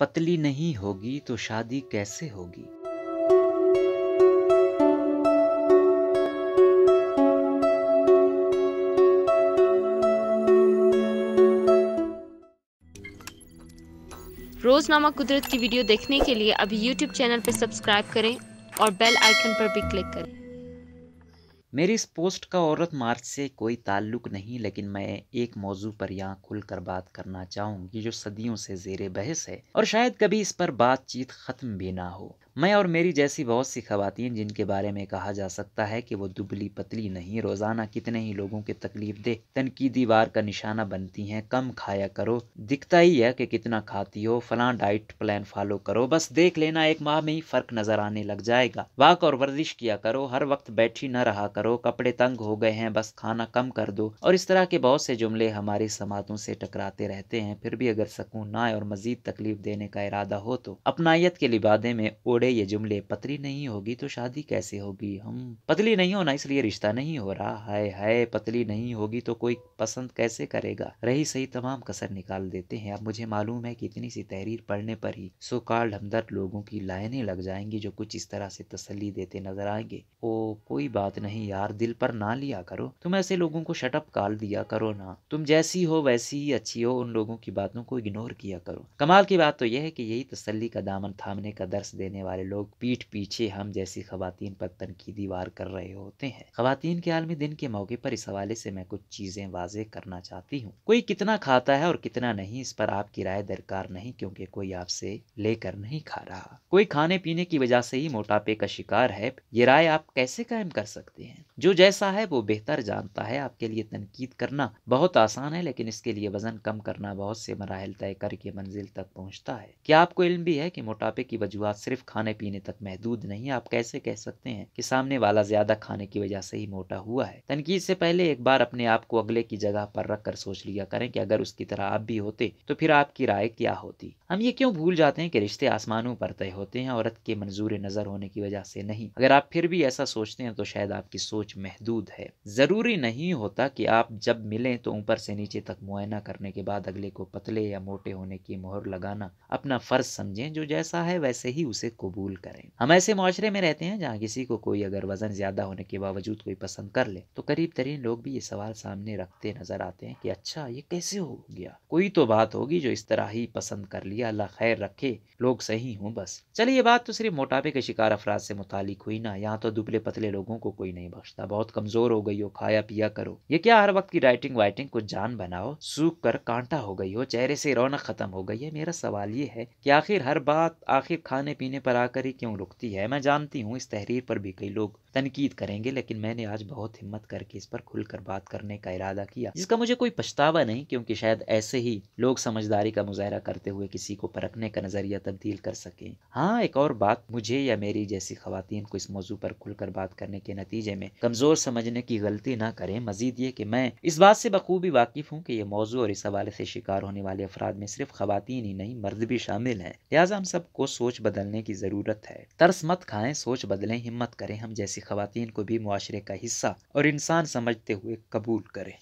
पतली नहीं होगी तो शादी कैसे होगी रोजनामा कुदरत की वीडियो देखने के लिए अभी YouTube चैनल पर सब्सक्राइब करें और बेल आइकन पर भी क्लिक करें मेरी इस पोस्ट का औरत मार्च से कोई ताल्लुक नहीं लेकिन मैं एक मौजू पर यहाँ खुलकर बात करना चाहूँगी जो सदियों से जेर बहस है और शायद कभी इस पर बातचीत ख़त्म भी ना हो मैं और मेरी जैसी बहुत सी खवतिन जिनके बारे में कहा जा सकता है कि वो दुबली पतली नहीं रोज़ाना कितने ही लोगों के तकलीफ दे तनकीदी वार का निशाना बनती हैं कम खाया करो दिखता ही है कि कितना खाती हो फला डाइट प्लान फॉलो करो बस देख लेना एक माह में ही फ़र्क नज़र आने लग जाएगा वाक और वर्जिश किया करो हर वक्त बैठी न रहा करो कपड़े तंग हो गए हैं बस खाना कम कर दो और इस तरह के बहुत से जुमले हमारी समातों से टकराते रहते हैं फिर भी अगर सकून ना और मजीद तकलीफ देने का इरादा हो तो अपनायत के लिबादे में ओढ़े अरे ये जुमले पतली नहीं होगी तो शादी कैसे होगी हम पतली नहीं होना इसलिए रिश्ता नहीं हो रहा है हाय पतली नहीं होगी तो कोई पसंद कैसे करेगा रही सही तमाम कसर निकाल देते हैं अब मुझे मालूम है कि इतनी सी तहरीर पढ़ने पर ही सुकाल हमदर्द लोगों की लाइनें लग जाएंगी जो कुछ इस तरह से तसली देते नजर आएंगे ओ कोई बात नहीं यार दिल पर ना लिया करो तुम ऐसे लोगों को शटअप काल दिया करो ना तुम जैसी हो वैसी ही अच्छी हो उन लोगों की बातों को इग्नोर किया करो कमाल की बात तो यह है कि यही तसली का दामन थामने का दर्श देने वाले सारे लोग पीठ पीछे हम जैसी खातन पर तनकीदी वार कर रहे होते हैं खातन के आलमी दिन के मौके पर इस हवाले से मैं कुछ चीज़ें वाजे करना चाहती हूँ कोई कितना खाता है और कितना नहीं इस पर आपकी राय दरकार नहीं क्योंकि कोई आपसे लेकर नहीं खा रहा कोई खाने पीने की वजह से ही मोटापे का शिकार है ये राय आप कैसे कायम कर सकते हैं जो जैसा है वो बेहतर जानता है आपके लिए तनकीद करना बहुत आसान है लेकिन इसके लिए वजन कम करना बहुत से मराहल तय करके मंजिल तक पहुँचता है क्या आपको इल्म भी है कि मोटापे की वजूहत सिर्फ खाने पीने तक महदूद नहीं आप कैसे कह सकते हैं कि सामने वाला ज्यादा खाने की वजह से ही मोटा हुआ है तनकीद से पहले एक बार अपने आप को अगले की जगह पर रख कर सोच लिया करें कि अगर उसकी तरह आप भी होते तो फिर आपकी राय क्या होती हम ये क्यों भूल जाते हैं कि रिश्ते आसमानों पर तय होते हैं औरत के मंजूर नजर होने की वजह से नहीं अगर आप फिर भी ऐसा सोचते हैं तो शायद आपकी सोच महदूद है जरूरी नहीं होता कि आप जब मिलें तो ऊपर से नीचे तक मुआयना करने के बाद अगले को पतले या मोटे होने की मोहर लगाना अपना फर्ज समझें जो जैसा है वैसे ही उसे को कबूल करें हम ऐसे माशरे में रहते हैं जहाँ किसी को कोई अगर वजन ज्यादा होने के बावजूद कोई पसंद कर ले तो करीब तरीन लोग भी ये सवाल सामने रखते नजर आते हैं कि अच्छा ये कैसे हो गया कोई तो बात होगी जो इस तरह ही पसंद कर लिया अल्लाह खैर रखे लोग सही हूँ बस चलिए ये बात तो सिर्फ मोटापे के शिकार अफराज से मुतालिक हुई ना यहाँ तो दुबले पतले लोगों को कोई नहीं बख्शता बहुत कमजोर हो गई हो खाया पिया करो ये क्या हर वक्त की राइटिंग वाइटिंग को जान बनाओ सूख कर कांटा हो गई हो चेहरे से रौनक खत्म हो गई है मेरा सवाल ये है कि आखिर हर बात आखिर खाने पीने पर कराकर ही क्यों रुकती है मैं जानती हूँ इस तहरीर पर भी कई लोग तनकीद करेंगे लेकिन मैंने आज बहुत हिम्मत करके इस पर खुलकर बात करने का इरादा किया जिसका मुझे कोई पछतावा नहीं क्योंकि शायद ऐसे ही लोग समझदारी का मुजाहरा करते हुए किसी को परखने का नज़रिया तब्दील कर सकें हाँ एक और बात मुझे या मेरी जैसी खातन को इस मौजू पर खुलकर बात करने के नतीजे में कमज़ोर समझने की गलती ना करें मजीद ये कि मैं इस बात से बखूबी वाकिफ़ हूँ कि यह मौजू और इस हवाले से शिकार होने वाले अफराद में सिर्फ खातन ही नहीं मर्द भी शामिल हैं लिहाजा हम सबको सोच बदलने की ज़रूरत है तर्स मत खाएं सोच बदलें हिम्मत करें हम जैसे ऐसी खवतिन को भी माशरे का हिस्सा और इंसान समझते हुए कबूल करें